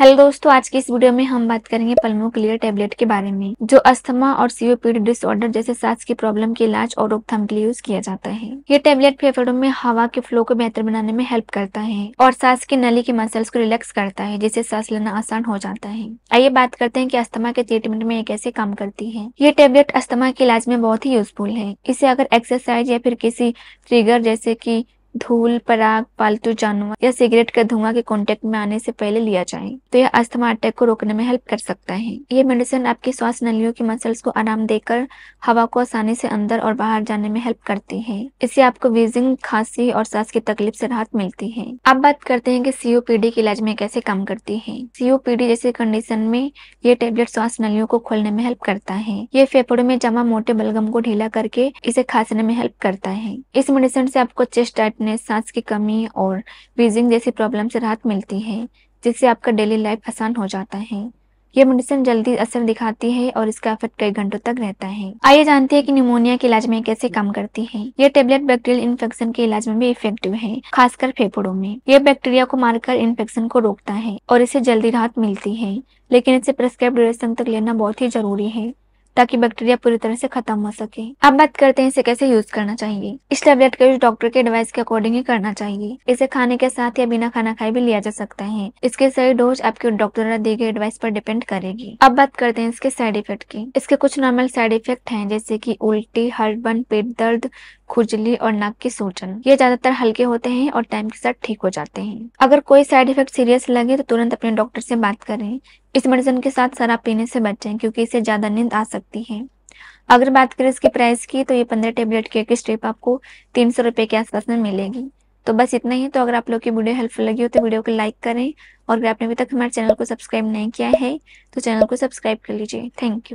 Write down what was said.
hello दोस्तों आज की इस वीडियो में हम बात करेंगे पलमो क्लियर टेबलेट के बारे में जो अस्थमा और सीओपीडी डिसऑर्डर जैसे सांस की प्रॉब्लम के इलाज और रोकथाम के लिए यूज किया जाता है ये टेबलेट फेफड़ों में हवा के फ्लो को बेहतर बनाने में हेल्प करता है और सांस की नली के मसल्स को रिलैक्स करता है जिससे सांस लेना आसान हो जाता है आइए बात करते हैं की अस्थमा के ट्रीटमेंट में कैसे काम करती है ये टेबलेट अस्थमा के इलाज में बहुत ही यूजफुल है इसे अगर एक्सरसाइज या फिर किसी ट्रिगर जैसे की धूल पराग पालतू जानवर या सिगरेट का धुआं के कॉन्टेक्ट में आने से पहले लिया जाए तो यह अस्थमा अटैक को रोकने में हेल्प कर सकता है ये मेडिसिन आपकी श्वास नलियों की मसल्स को आराम देकर हवा को आसानी से अंदर और बाहर जाने में हेल्प करती है इससे आपको वीजिंग खांसी और सांस की तकलीफ से राहत मिलती है अब बात करते हैं कि सीओपीडी के इलाज में कैसे काम करती है सीओपीडी जैसे कंडीशन में ये टेबलेट श्वास नलियों को खोलने में हेल्प करता है ये फेफड़ों में जमा मोटे बलगम को ढीला करके इसे खांसने में हेल्प करता है इस मेडिसिन से आपको चेस्ट टाइट फिटनेस सांस की कमी और बीजिंग जैसी प्रॉब्लम से राहत मिलती है जिससे आपका डेली लाइफ आसान हो जाता है यह मेडिसिन जल्दी असर दिखाती है और इसका इफेक्ट कई घंटों तक रहता है आइए जानते हैं कि निमोनिया के इलाज में कैसे काम करती है यह टेबलेट बैक्टीरियल इन्फेक्शन के इलाज में भी इफेक्टिव है खासकर फेफड़ों में यह बैक्टीरिया को मारकर इन्फेक्शन को रोकता है और इसे जल्दी राहत मिलती है लेकिन इसे प्रेस्क्राइब ड्यूरेशन तक लेना बहुत ही जरूरी है ताकि बैक्टीरिया पूरी तरह से खत्म हो सके अब बात करते हैं इसे कैसे यूज करना चाहिए इस टेबलेट का यूज डॉक्टर के एडवाइस के अकॉर्डिंग ही करना चाहिए इसे खाने के साथ या बिना खाना खाए भी लिया जा सकता है इसके सही डोज आपके डॉक्टर द्वारा दी गई एडवाइस पर डिपेंड करेगी अब बात करते हैं इसके साइड इफेक्ट की इसके कुछ नॉर्मल साइड इफेक्ट है जैसे की उल्टी हर्ट पेट दर्द खुजली और नाक की सूजन ये ज्यादातर हल्के होते हैं और टाइम के साथ ठीक हो जाते हैं अगर कोई साइड इफेक्ट सीरियस लगे तो तुरंत अपने डॉक्टर से बात करें इस मेडिसिन के साथ शराब पीने से बचें क्योंकि इससे ज्यादा नींद आ सकती है अगर बात करें इसके प्राइस की तो ये पंद्रह टेबलेट की एक स्ट्रिप आपको तीन सौ रुपए के आसपास में मिलेगी तो बस इतना ही तो अगर आप लोग की वीडियो हेल्पफुल लगी हो तो वीडियो को लाइक करें और अगर आपने अभी तक हमारे चैनल को सब्सक्राइब नहीं किया है तो चैनल को सब्सक्राइब कर लीजिए थैंक यू